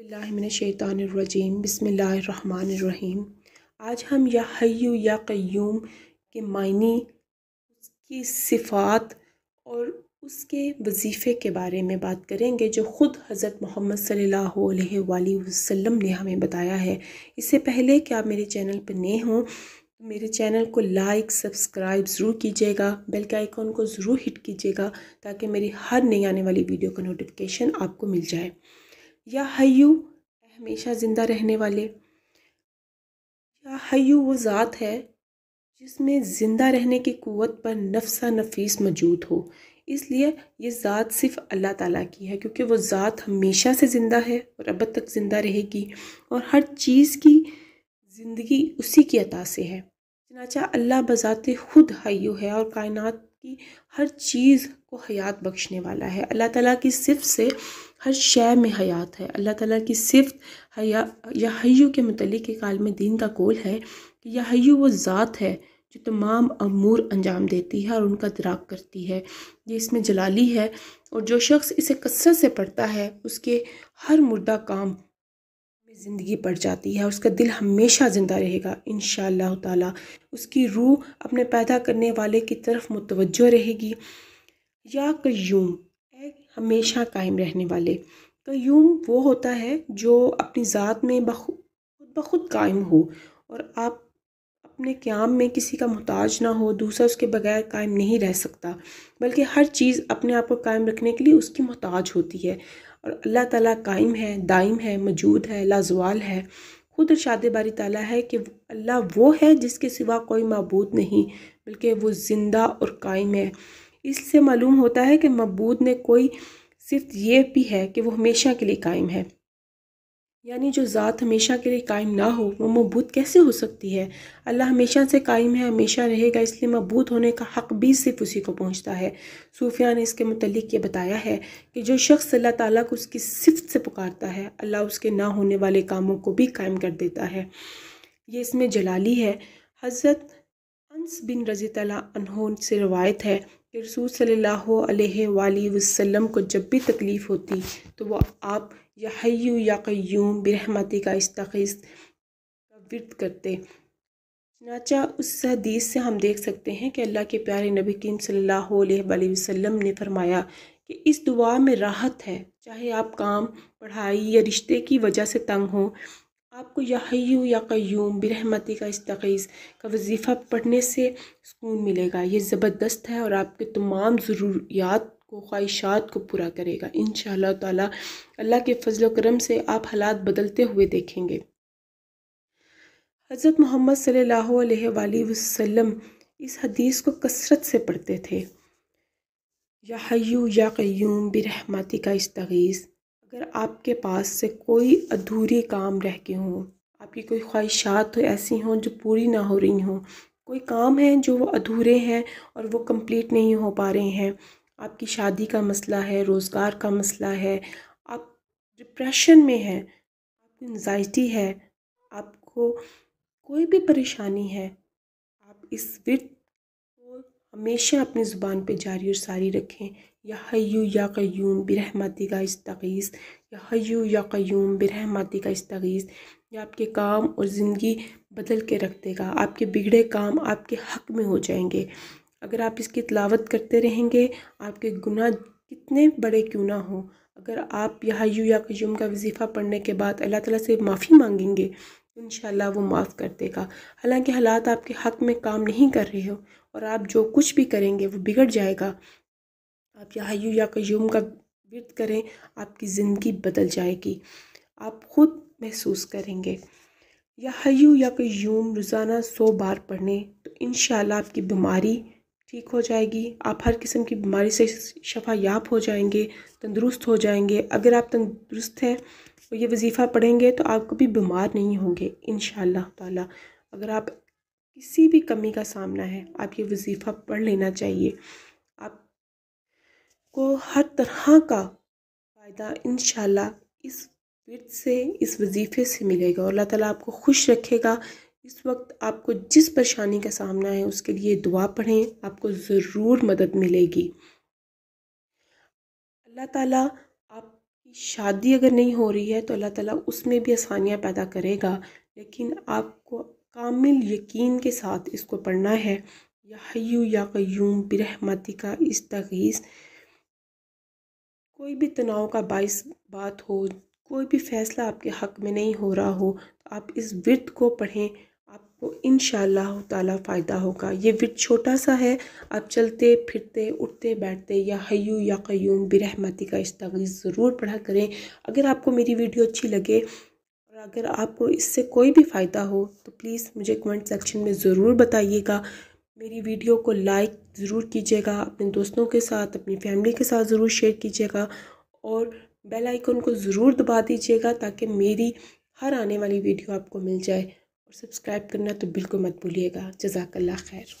बिल्लाशैतानरजीम बसमीम आज हम या हय्यू या क़य्यूम के मायने उसकी सिफ़ात और उसके वजीफ़े के बारे में बात करेंगे जो ख़ुद हज़रत मोहम्मद सल्लल्लाहु अलैहि वसल्लम ने हमें बताया है इससे पहले कि आप मेरे चैनल पर नए हों तो मेरे चैनल को लाइक सब्सक्राइब ज़रूर कीजिएगा बेल के आइकॉन को ज़रूर हिट कीजिएगा ताकि मेरी हर नई आने वाली वीडियो का नोटिफिकेशन आपको मिल जाए या हयू हमेशा ज़िंदा रहने वाले या हयू वो ज़ात है जिसमें ज़िंदा रहने की क़वत पर नफसा नफीस मौजूद हो इसलिए ये ज़ात सिर्फ अल्लाह ताला की है क्योंकि वो ज़ात हमेशा से ज़िंदा है और अब तक ज़िंदा रहेगी और हर चीज़ की ज़िंदगी उसी की अता से है चनाचा अल्लाह बज़ात खुद हयू है और कायनात की हर चीज़ को हयात बख्शने वाला है अल्लाह ताला की सिर्फ से हर शय में हयात है अल्लाह ताला की सिफ हया या के मतलब एक आलम दीन का कौल है कि यह वो ज़ात है जो तमाम अमूर अंजाम देती है और उनका दराक करती है ये इसमें जलाली है और जो शख्स इसे कसर से पढ़ता है उसके हर मुर्दा काम में ज़िंदगी पड़ जाती है उसका दिल हमेशा ज़िंदा रहेगा इन ताला उसकी रूह अपने पैदा करने वाले की तरफ मुतवजो रहेगी या कयूम हमेशा कायम रहने वाले कयूम वो होता है जो अपनी ज़ात में बखुद बखुद कायम हो और आप अपने क्याम में किसी का मोहताज ना हो दूसरा उसके बगैर कायम नहीं रह सकता बल्कि हर चीज़ अपने आप को कायम रखने के लिए उसकी मोहताज होती है और अल्लाह ताला कायम है दाइम है मौजूद है लाजवाल है खुद इरशाद बारी ताला है कि अल्लाह वो है जिसके सिवा कोई मबूद नहीं बल्कि वो ज़िंदा और कायम है इससे मालूम होता है कि मबूद ने कोई सिर्फ ये भी है कि वो हमेशा के लिए कायम है यानी जो ज़ात हमेशा के लिए कायम ना हो वो मबूत कैसे हो सकती है अल्लाह हमेशा से कायम है हमेशा रहेगा इसलिए मबूत होने का हक़ भी सिर्फ उसी को पहुंचता है सूफिया ने इसके मतलब ये बताया है कि जो शख्स अल्लाह ताला को उसकी सिफत से पुकारता है अल्लाह उसके ना होने वाले कामों को भी कायम कर देता है ये इसमें जलाली है हज़रत अनस बिन रज़ी तला से रवायत है कि रसूल सल्लल्लाहु अलैहि वसल्लम को जब भी तकलीफ़ होती तो वह आप या हय्यू या क्यूम बरहमती का इस्तखीज़ वर्द करते चनाचा उस हदीस से हम देख सकते हैं कि अल्लाह के प्यारे नबी करीम सल्लल्लाहु अलैहि वसल्लम ने फरमाया कि इस दुआ में राहत है चाहे आप काम पढ़ाई या रिश्ते की वजह से तंग हों आपको या या क्यूम बिरहमती का इस इस्तगीज़ का वजीफ़ा पढ़ने से सुकून मिलेगा ये ज़बरदस्त है और आपके तमाम ज़रूरियात को ख्वाहिशात को पूरा करेगा इन शाह के फजल करम से आप हालात बदलते हुए देखेंगे हज़रत मोहम्मद सल वसम इस हदीस को कसरत से पढ़ते थे या हयू या क्यूम बिरहमती का इस्तगीज़ अगर आपके पास से कोई अधूरे काम रह के हों आपकी कोई ख्वाहिशात हो ऐसी हों जो पूरी ना हो रही हों कोई काम है जो वो अधूरे हैं और वो कंप्लीट नहीं हो पा रहे हैं आपकी शादी का मसला है रोज़गार का मसला है आप डिप्रेशन में हैं आपको एनजाइटी है आपको कोई भी परेशानी है आप इस विर्त हमेशा अपनी ज़ुबान पे जारी और सारी रखें या हयू या क्यूम बिरहमती का इस या हयू या क्यूम बिरहमती का इस्तगीस या आपके काम और ज़िंदगी बदल के रख देगा आपके बिगड़े काम आपके हक़ में हो जाएंगे अगर आप इसकी तलावत करते रहेंगे आपके गुनाह कितने बड़े क्यों ना हो अगर आप यू या कयूम का वजीफ़ा पढ़ने के बाद अल्लाह ताला से माफ़ी मांगेंगे इन वो माफ़ कर देगा हालांकि हालात आपके हक़ में काम नहीं कर रहे हो और आप जो कुछ भी करेंगे वो बिगड़ जाएगा आप या हयू या कयूम का विरत करें आपकी ज़िंदगी बदल जाएगी आप खुद महसूस करेंगे या हयू या कयूम रोज़ाना सौ बार पढ़ने तो इन आपकी बीमारी ठीक हो जाएगी आप हर किस्म की बीमारी से शफा याब हो जाएंगे तंदुरुस्त हो जाएंगे अगर आप तंदुरुस्त हैं ये वजीफ़ा पढ़ेंगे तो आप कभी बीमार नहीं होंगे इन ताला अगर आप किसी भी कमी का सामना है आप ये वजीफ़ा पढ़ लेना चाहिए आपको हर तरह का फ़ायदा इन इस विरत से इस वजीफ़े से मिलेगा और अल्लाह ताला आपको खुश रखेगा इस वक्त आपको जिस परेशानी का सामना है उसके लिए दुआ पढ़ें आपको ज़रूर मदद मिलेगी अल्लाह ताला आप शादी अगर नहीं हो रही है तो अल्लाह ताला उसमें भी आसानियाँ पैदा करेगा लेकिन आपको कामिल यकीन के साथ इसको पढ़ना है या हयू या क्यूम बिरहमती का इस तगीज़ कोई भी तनाव का बाइस बात हो कोई भी फ़ैसला आपके हक़ में नहीं हो रहा हो तो आप इस विरद को पढ़ें आपको इन ताला फ़ायदा होगा ये विद छोटा सा है आप चलते फिरते उठते बैठते या हयू या क्यूम बिरहमती का इस्तगीज़ ज़रूर पढ़ा करें अगर आपको मेरी वीडियो अच्छी लगे और अगर आपको इससे कोई भी फ़ायदा हो तो प्लीज़ मुझे कमेंट सेक्शन में ज़रूर बताइएगा मेरी वीडियो को लाइक ज़रूर कीजिएगा अपने दोस्तों के साथ अपनी फैमिली के साथ ज़रूर शेयर कीजिएगा और बेल आइकन को ज़रूर दबा दीजिएगा ताकि मेरी हर आने वाली वीडियो आपको मिल जाए और सब्सक्राइब करना तो बिल्कुल मत भूलिएगा जजाकल्ला खैर